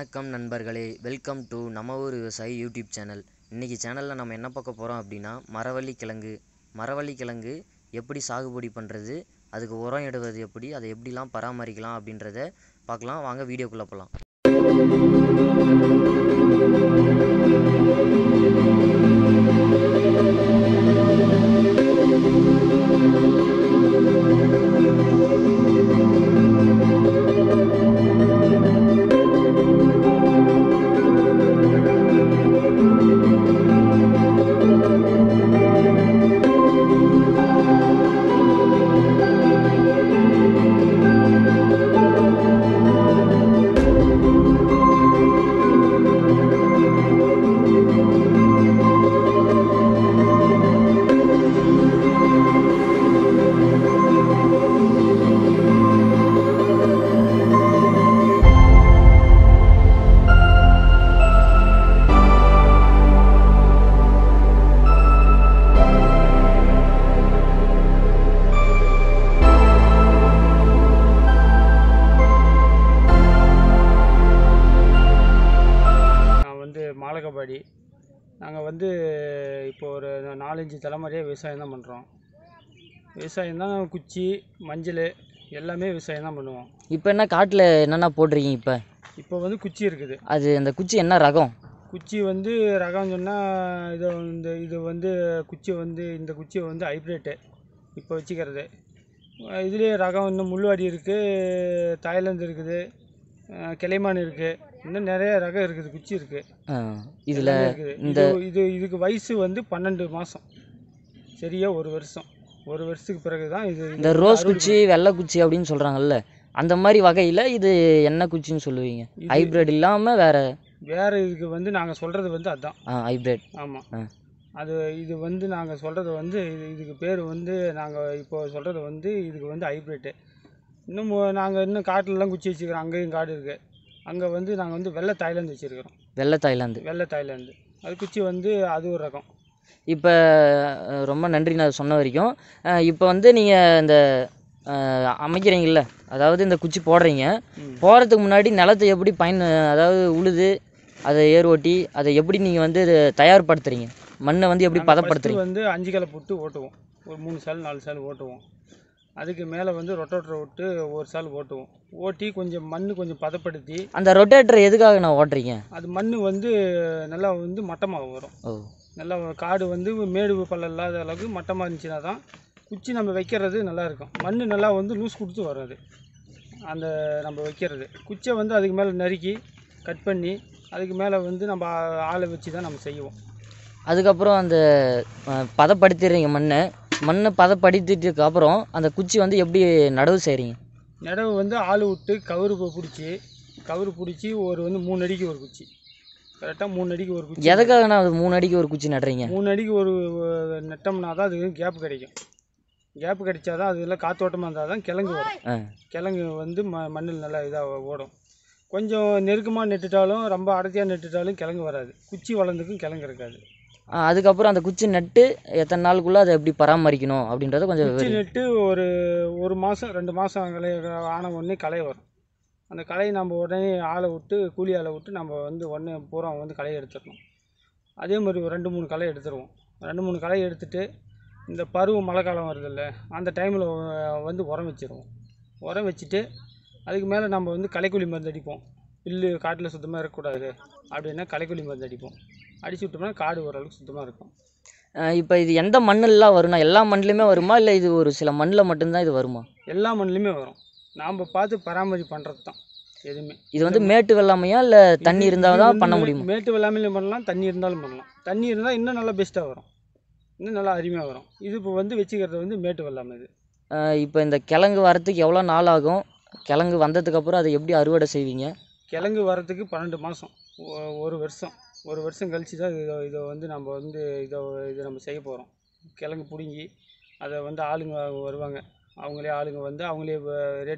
வணக்கம் நண்பர்களே welcome to நம்ம ஊர் விவசாயி யூடியூப் சேனல் இன்றைக்கி சேனலில் நம்ம என்ன பார்க்க போகிறோம் அப்படின்னா மரவள்ளி கிழங்கு மரவள்ளி கிழங்கு எப்படி சாகுபடி பண்ணுறது அதுக்கு உரம் இடுவது எப்படி அதை எப்படிலாம் பராமரிக்கலாம் அப்படின்றத பார்க்கலாம் வாங்க வீடியோக்குள்ளே போகலாம் நாகபாடி நாங்கள் வந்து இப்போது ஒரு நாலஞ்சு தலைமுறையாக விவசாயம் தான் பண்ணுறோம் விவசாயம் தான் குச்சி மஞ்சள் எல்லாமே விவசாயம் தான் பண்ணுவோம் இப்போ என்ன காட்டில் என்னென்ன போட்டிருக்கீங்க இப்போ இப்போ வந்து குச்சி இருக்குது அது அந்த குச்சி என்ன ரகம் குச்சி வந்து ரகம் சொன்னால் இது இந்த இது வந்து குச்சி வந்து இந்த குச்சி வந்து ஹைப்ரேட்டு இப்போ வச்சுக்கிறது இதுலேயே ரகம் இன்னும் முள்ளுவாடி இருக்குது தாய்லாந்து இருக்குது கிளைமான் இருக்குது இன்னும் நிறைய ரகம் இருக்குது குச்சி இருக்கு இதில் இந்த இது இதுக்கு வயசு வந்து பன்னெண்டு மாதம் சரியா ஒரு வருஷம் ஒரு வருஷத்துக்கு பிறகு தான் இது இந்த ரோஸ் குச்சி வெள்ளை குச்சி அப்படின்னு சொல்கிறாங்கல்ல அந்த மாதிரி வகையில் இது என்ன குச்சின்னு சொல்லுவீங்க ஹைப்ரிட் இல்லாமல் வேற வேற இதுக்கு வந்து நாங்கள் சொல்கிறது வந்து அதுதான் ஹைப்ரிட் ஆமாம் அது இது வந்து நாங்கள் சொல்கிறது வந்து இது இதுக்கு பேர் வந்து நாங்கள் இப்போ சொல்கிறது வந்து இதுக்கு வந்து ஹைப்ரிட்டு இன்னும் நாங்கள் இன்னும் காட்டிலலாம் குச்சி வச்சுக்கிறோம் அங்கேயும் காடு இருக்குது அங்கே வந்து நாங்கள் வந்து வெள்ளை தாய்லாந்து வச்சுருக்கிறோம் வெள்ளை தாய்லாந்து வெள்ளை தாய்லாந்து அது குச்சி வந்து அது ஒரு ரகம் இப்போ ரொம்ப நன்றி நான் சொன்ன வரைக்கும் இப்போ வந்து நீங்கள் இந்த அமைக்கிறீங்கல்ல அதாவது இந்த குச்சி போடுறீங்க போகிறதுக்கு முன்னாடி நிலத்தை எப்படி பயன் அதாவது உழுது அதை ஏர் ஓட்டி அதை எப்படி நீங்கள் வந்து தயார்படுத்துறீங்க மண்ணை வந்து எப்படி பதப்படுத்துறீங்க வந்து அஞ்சு கிளை போட்டு ஓட்டுவோம் ஒரு மூணு சால் நாலு சால் ஓட்டுவோம் அதுக்கு மேலே வந்து ரொட்டேட்டரை விட்டு ஒரு சால் ஓட்டுவோம் ஓட்டி கொஞ்சம் மண் கொஞ்சம் பதப்படுத்தி அந்த ரொட்டேட்டர் எதுக்காக நான் ஓட்டுறீங்க அது மண் வந்து நல்லா வந்து மட்டமாக வரும் நல்லா காடு வந்து மேடு பள்ளம் இல்லாத அளவுக்கு மட்டமாக இருந்துச்சுன்னா தான் குச்சி நம்ம வைக்கிறது நல்லா இருக்கும் மண் நல்லா வந்து லூஸ் கொடுத்து வராது அந்த நம்ம வைக்கிறது குச்சை வந்து அதுக்கு மேலே நறுக்கி கட் பண்ணி அதுக்கு மேலே வந்து நம்ம ஆளை வச்சு தான் நம்ம செய்வோம் அதுக்கப்புறம் அந்த பதப்படுத்திடுறீங்க மண்ணை மண் பதப்படுத்திட்டதுக்கு அப்புறம் அந்த குச்சி வந்து எப்படி நடவு செய்கிறீங்க நடவு வந்து ஆள் விட்டு கவுரு பிடிச்சி கவுரு பிடிச்சி ஒரு வந்து மூணு அடிக்கு ஒரு குச்சி கரெக்டாக மூணு அடிக்கு ஒரு குச்சி நான் அது மூணு அடிக்கு ஒரு குச்சி நடுறீங்க மூணு அடிக்கு ஒரு நட்டோம்னா தான் அதுக்கு கேப் கிடைக்கும் கேப் கிடைச்சா தான் அதில் காத்தோட்டமாக இருந்தால் தான் கிழங்கு வரும் கிழங்கு வந்து ம மண்ணில் நல்லா இதாக ஓடும் கொஞ்சம் நெருக்கமாக நெட்டுட்டாலும் ரொம்ப அடர்த்தியாக நெட்டுட்டாலும் கிழங்கு வராது குச்சி வளர்ந்துக்கும் கிழங்கு இருக்காது அதுக்கப்புறம் அந்த குச்சி நட்டு எத்தனை நாளுக்குள்ளே அதை எப்படி பராமரிக்கணும் அப்படின்றத கொஞ்சம் குச்சி நட்டு ஒரு ஒரு மாதம் ரெண்டு மாதம் களை ஆன உடனே களை வரும் அந்த களையை நம்ம உடனே ஆளை விட்டு கூலி ஆளை விட்டு நம்ம வந்து உடனே பூரா வந்து களையை எடுத்துடணும் அதே மாதிரி ஒரு ரெண்டு மூணு களை எடுத்துருவோம் ரெண்டு மூணு களை எடுத்துட்டு இந்த பருவ மழை காலம் வருதில்ல அந்த டைமில் வந்து உரம் வச்சிருவோம் உரம் வச்சுட்டு அதுக்கு மேலே நம்ம வந்து களைக்குழி மருந்து அடிப்போம் புல்லு காட்டில் சுத்தமாக இருக்கக்கூடாது அப்படின்னா களைக்குழி மருந்து அடிப்போம் அடிச்சு விட்டோம்னா காடு ஓரளவுக்கு சுத்தமாக இருக்கும் இப்போ இது எந்த மண்ணெல்லாம் வரும்னா எல்லா மண்ணிலுமே வருமா இல்லை இது ஒரு சில மண்ணில் மட்டும்தான் இது வருமா எல்லா மண்ணிலுமே வரும் நாம் பார்த்து பராமரி பண்ணுறது தான் எதுவுமே இது வந்து மேட்டு வெள்ளாமையா இல்லை தண்ணி இருந்தால் தான் பண்ண முடியும் மேட்டு வெள்ளாமையிலும் பண்ணலாம் தண்ணி இருந்தாலும் பண்ணலாம் தண்ணி இருந்தால் இன்னும் நல்லா பெஸ்ட்டாக வரும் இன்னும் நல்லா அருமையாக வரும் இது இப்போ வந்து வச்சுக்கிறது வந்து மேட்டு வெள்ளாமை இது இப்போ இந்த கிழங்கு வரத்துக்கு எவ்வளோ நாள் ஆகும் கிழங்கு வந்ததுக்கப்புறம் அதை எப்படி அறுவடை செய்வீங்க கிழங்கு வரத்துக்கு பன்னெண்டு மாதம் ஒரு வருஷம் ஒரு வருஷம் கழித்து தான் இதை இதை வந்து நம்ம வந்து இதை இதை நம்ம செய்ய போகிறோம் கிழங்கு பிடுங்கி அதை வந்து ஆளுங்க வருவாங்க அவங்களே ஆளுங்க வந்து அவங்களே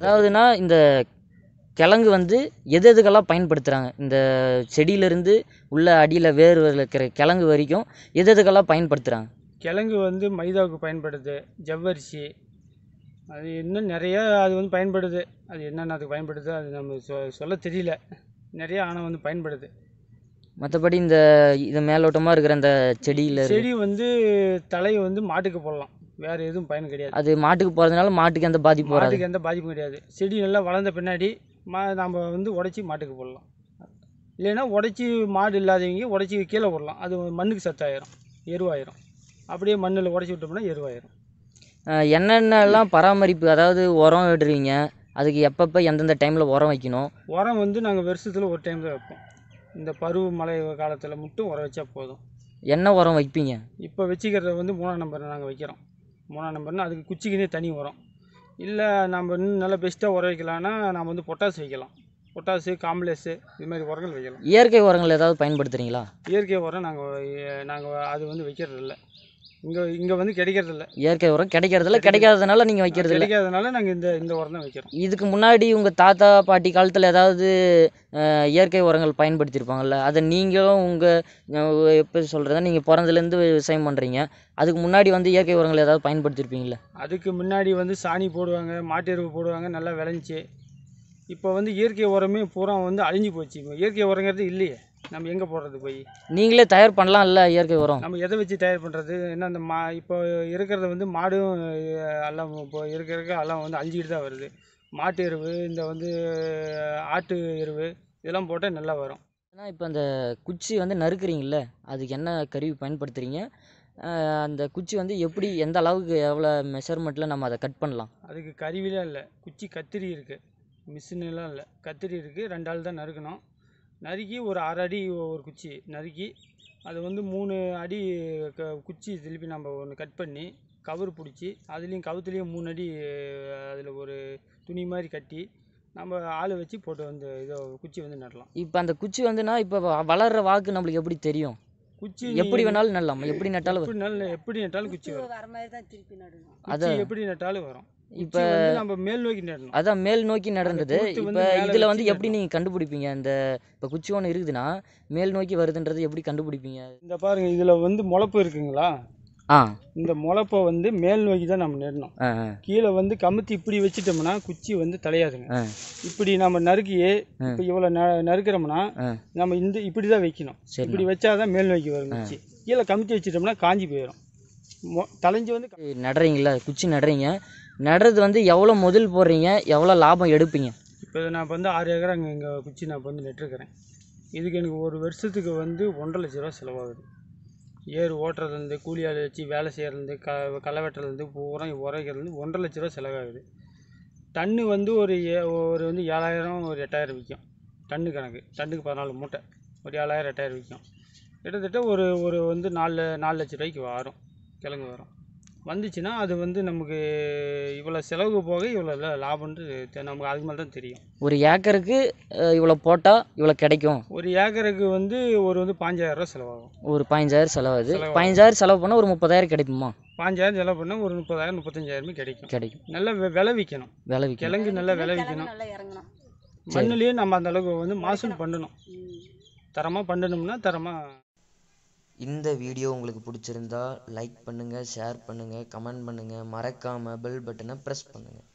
அதாவதுன்னா இந்த கிழங்கு வந்து எது எதுக்கெல்லாம் பயன்படுத்துகிறாங்க இந்த செடியிலேருந்து உள்ள அடியில் வேர் இருக்கிற கிழங்கு வரைக்கும் எது எதுக்கெல்லாம் பயன்படுத்துகிறாங்க கிழங்கு வந்து மைதாவுக்கு பயன்படுது ஜவ்வரிசி அது இன்னும் நிறையா அது வந்து பயன்படுது அது என்னென்ன அதுக்கு பயன்படுது அது நம்ம சொ சொல்ல தெரியல நிறையா ஆனால் வந்து பயன்படுது மற்றபடி இந்த இது மேலோட்டமாக இருக்கிற அந்த செடியில் செடி வந்து தலை வந்து மாட்டுக்கு போடலாம் வேற எதுவும் பயன் கிடையாது அது மாட்டுக்கு போகிறதுனால மாட்டுக்கு எந்த பாதிப்பு வராது மாட்டுக்கு எந்த பாதிப்பும் கிடையாது செடி நல்லா வளர்ந்த பின்னாடி மா நம்ம வந்து உடச்சி மாட்டுக்கு போடலாம் இல்லைன்னா உடச்சி மாடு இல்லாதவங்க உடச்சி கீழே போடலாம் அது மண்ணுக்கு சத்தாயிரும் எருவாயிரும் அப்படியே மண்ணில் உடச்சி விட்டோம்னா எருவாயிரும் என்னென்னலாம் பராமரிப்பு அதாவது உரம் விடுறீங்க அதுக்கு எப்பப்போ எந்தெந்த டைமில் உரம் வைக்கணும் உரம் வந்து நாங்கள் வருஷத்தில் ஒரு டைம் தான் வைப்போம் இந்த பருவ மழை காலத்தில் மட்டும் உரம் வச்சா போதும் என்ன உரம் வைப்பீங்க இப்போ வச்சுக்கிறது வந்து மூணாம் நம்பர் நாங்கள் வைக்கிறோம் மூணாம் நம்பர்னால் அதுக்கு குச்சிக்குனே தனி உரம் இல்லை நம்ம இன்னும் நல்லா பெஸ்ட்டாக உரம் வைக்கலான்னா நம்ம வந்து பொட்டாசு வைக்கலாம் பொட்டாசு காம்ப்ளெக்ஸு இது மாதிரி உரங்கள் வைக்கலாம் இயற்கை உரங்கள் ஏதாவது பயன்படுத்துகிறீங்களா இயற்கை உரம் நாங்கள் நாங்கள் அது வந்து வைக்கிறது இல்லை இங்கே இங்கே வந்து கிடைக்கிறதில்ல இயற்கை உரம் கிடைக்கிறதில்ல கிடைக்காததுனால நீங்கள் வைக்கிறது இல்லை கிடைக்காதனால நாங்கள் இந்த இந்த உரம் தான் வைக்கிறோம் இதுக்கு முன்னாடி உங்கள் தாத்தா பாட்டி காலத்தில் ஏதாவது இயற்கை உரங்கள் பயன்படுத்தியிருப்பாங்கல்ல அதை நீங்களும் உங்கள் எப்படி சொல்கிறத நீங்கள் பிறந்தலேருந்து விவசாயம் பண்ணுறீங்க அதுக்கு முன்னாடி வந்து இயற்கை உரங்கள் ஏதாவது பயன்படுத்தியிருப்பீங்களா அதுக்கு முன்னாடி வந்து சாணி போடுவாங்க மாட்டு எருவு போடுவாங்க நல்லா விளைஞ்சி இப்போ வந்து இயற்கை உரமே பூரா வந்து அழிஞ்சு போச்சு இயற்கை உரங்கிறது இல்லையே நம்ம எங்கே போடுறது போய் நீங்களே தயார் பண்ணலாம் இல்லை இயற்கை உரம் நம்ம எதை வச்சு தயார் பண்ணுறது என்ன அந்த மா இப்போ இருக்கிறது வந்து மாடும் எல்லாம் இப்போ இருக்க இருக்க எல்லாம் வந்து அழிஞ்சிக்கிட்டு தான் வருது மாட்டு எருவு இந்த வந்து ஆட்டு எருவு இதெல்லாம் போட்டால் நல்லா வரும் ஏன்னா இப்போ அந்த குச்சி வந்து நறுக்குறீங்கல்ல அதுக்கு என்ன கருவி பயன்படுத்துகிறீங்க அந்த குச்சி வந்து எப்படி எந்த அளவுக்கு எவ்வளோ மெஷர்மெண்ட்டில் நம்ம அதை கட் பண்ணலாம் அதுக்கு கருவிலாம் இல்லை குச்சி கத்திரி இருக்குது மிஷினெலாம் இல்லை கத்திரி இருக்குது ரெண்டு ஆள் தான் நறுக்கணும் நறுக்கி ஒரு அரை அடி ஒரு குச்சி நறுக்கி அது வந்து மூணு அடி க குச்சி திருப்பி நம்ம ஒன்று கட் பண்ணி கயிறு பிடிச்சி அதுலேயும் கவுத்துலேயும் மூணு அடி அதில் ஒரு துணி மாதிரி கட்டி நம்ம ஆள் வச்சு போட்டு வந்து இதை குச்சி வந்து நடலாம் இப்போ அந்த குச்சி வந்துன்னா இப்போ வளர்கிற வாக்கு நம்மளுக்கு எப்படி தெரியும் குச்சி எப்படி வேணாலும் நடலாம் எப்படி நட்டாலும் எப்படி நட்டாலும் குச்சி வரும் அதை அது எப்படி நட்டாலும் வரும் இப்போ நம்ம மேல் நோக்கி அதான் மேல் நோக்கி நடந்தது இப்போ இதில் வந்து எப்படி நீங்கள் கண்டுபிடிப்பீங்க அந்த இப்போ குச்சி ஒன்று இருக்குதுன்னா மேல் நோக்கி வருதுன்றது எப்படி கண்டுபிடிப்பீங்க இந்த பாருங்க இதில் வந்து முளப்பு இருக்குங்களா ஆ இந்த முளப்பை வந்து மேல் நோக்கி தான் நம்ம நடணும் கீழே வந்து கமுத்தி இப்படி வச்சுட்டோம்னா குச்சி வந்து தலையாதுங்க இப்படி நம்ம நறுக்கி இப்போ இவ்வளோ ந நறுக்கிறோம்னா நம்ம இந்த இப்படி தான் வைக்கணும் இப்படி வச்சாதான் மேல் நோக்கி வரும் குச்சி கீழே கமுத்தி வச்சுட்டோம்னா காஞ்சி போயிடும் தலைஞ்சி வந்து நடுறீங்களா குச்சி நடுறீங்க நடுறது வந்து எவ்வளோ முதல் போடுறீங்க எவ்வளோ லாபம் எடுப்பீங்க இப்போ நான் இப்போ வந்து ஆறு ஏக்கரா அங்கே இங்கே குச்சி நான் வந்து நட்டுருக்கிறேன் இதுக்கு எனக்கு ஒரு வருஷத்துக்கு வந்து ஒன்றரை லட்ச ரூபா செலவாகுது ஏர் ஓட்டுறதுலேருந்து கூலி ஆள் வச்சு வேலை செய்கிறது க களை வெட்டுறதுலேருந்து பூரா உரைக்கிறது ஒன்றரை லட்ச ரூபா செலவாகுது டன்னு வந்து ஒரு ஏ ஒரு வந்து ஏழாயிரம் ஒரு எட்டாயிரம் விற்கும் டன்னு கணக்கு டன்னுக்கு பதினாலு மூட்டை ஒரு ஏழாயிரம் எட்டாயிரம் விற்கும் கிட்டத்தட்ட ஒரு ஒரு வந்து நாலு நாலு லட்ச ரூபாய்க்கு வரும் கிழங்கு வரும் வந்துச்சுன்னா அது வந்து நமக்கு இவ்வளோ செலவு போக இவ்வளோ ல லாபம்ன்ட்டு தெ- நமக்கு அதுக்கு மேலே தான் தெரியும் ஒரு ஏக்கருக்கு இவ்வளோ போட்டால் இவ்வளோ கிடைக்கும் ஒரு ஏக்கருக்கு வந்து ஒரு வந்து பாஞ்சாயிரம் ரூபா செலவாகும் ஒரு பதினஞ்சாயிரம் செலவாகுது செலவாகுது. பதினஞ்சாயிரம் செலவு பண்ணால் ஒரு முப்பதாயிரம் கிடைக்குமா பாஞ்சாயிரம் செலவு பண்ணால் ஒரு முப்பதாயிரம் முப்பத்தஞ்சாயிரமே கிடைக்கும் கிடைக்கும் நல்லா விளைவிக்கணும் விளைவி கிழங்கு நல்லா விளைவிக்கணும் மண்ணுலேயும் நம்ம அந்த அளவுக்கு வந்து மாசூல் பண்ணணும் தரமாக பண்ணணும்னா தரமாக இந்த வீடியோ உங்களுக்கு பிடிச்சிருந்தா லைக் பண்ணுங்கள் ஷேர் பண்ணுங்கள் கமெண்ட் பண்ணுங்கள் மறக்காமல் பெல் பட்டனை ப்ரெஸ் பண்ணுங்கள்